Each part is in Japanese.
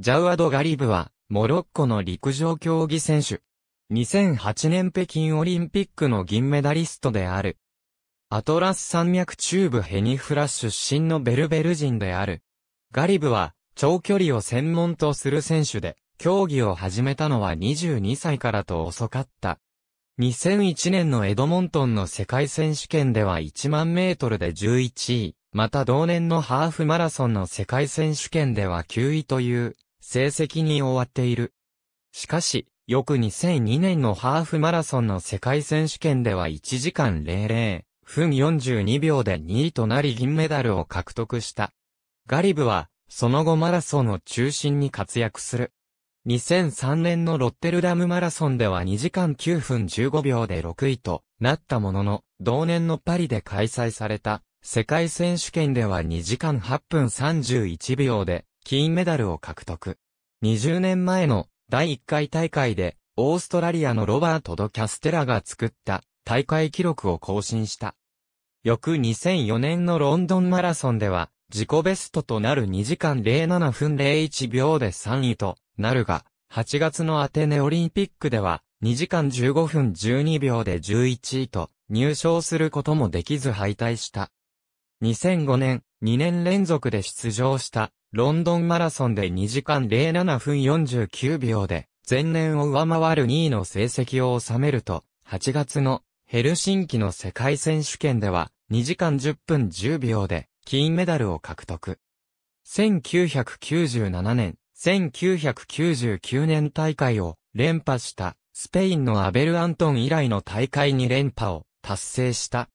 ジャウアド・ガリブは、モロッコの陸上競技選手。2008年北京オリンピックの銀メダリストである。アトラス山脈中部ヘニフラ出身のベルベル人である。ガリブは、長距離を専門とする選手で、競技を始めたのは22歳からと遅かった。2001年のエドモントンの世界選手権では1万メートルで11位、また同年のハーフマラソンの世界選手権では9位という成績に終わっている。しかし、翌2002年のハーフマラソンの世界選手権では1時間00分42秒で2位となり銀メダルを獲得した。ガリブは、その後マラソンを中心に活躍する。2003年のロッテルダムマラソンでは2時間9分15秒で6位となったものの、同年のパリで開催された世界選手権では2時間8分31秒で金メダルを獲得。20年前の第1回大会で、オーストラリアのロバート・ド・キャステラが作った大会記録を更新した。翌2004年のロンドンマラソンでは、自己ベストとなる2時間07分01秒で3位となるが、8月のアテネオリンピックでは、2時間15分12秒で11位と入賞することもできず敗退した。2005年、2年連続で出場したロンドンマラソンで2時間07分49秒で、前年を上回る2位の成績を収めると、8月のヘルシンキの世界選手権では、2時間10分10秒で、金メダルを獲得。1997年、1999年大会を連覇した、スペインのアベル・アントン以来の大会に連覇を達成した。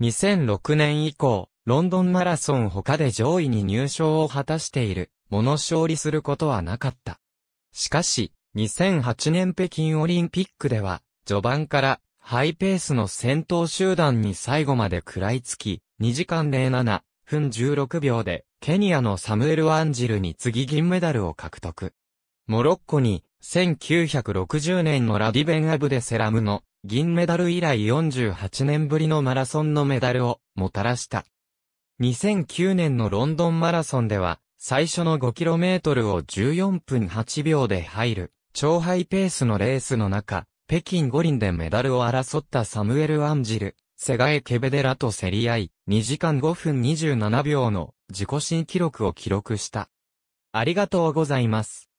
2006年以降、ロンドンマラソン他で上位に入賞を果たしている、もの勝利することはなかった。しかし、2008年北京オリンピックでは、序盤からハイペースの先頭集団に最後まで食らいつき、2時間07分16秒で、ケニアのサムエル・ワンジルに次銀メダルを獲得。モロッコに、1960年のラディベン・アブデセラムの銀メダル以来48年ぶりのマラソンのメダルをもたらした。2009年のロンドンマラソンでは、最初の 5km を14分8秒で入る、超ハイペースのレースの中、北京五輪でメダルを争ったサムエル・アンジル、セガエ・ケベデラと競り合い、2時間5分27秒の自己新記録を記録した。ありがとうございます。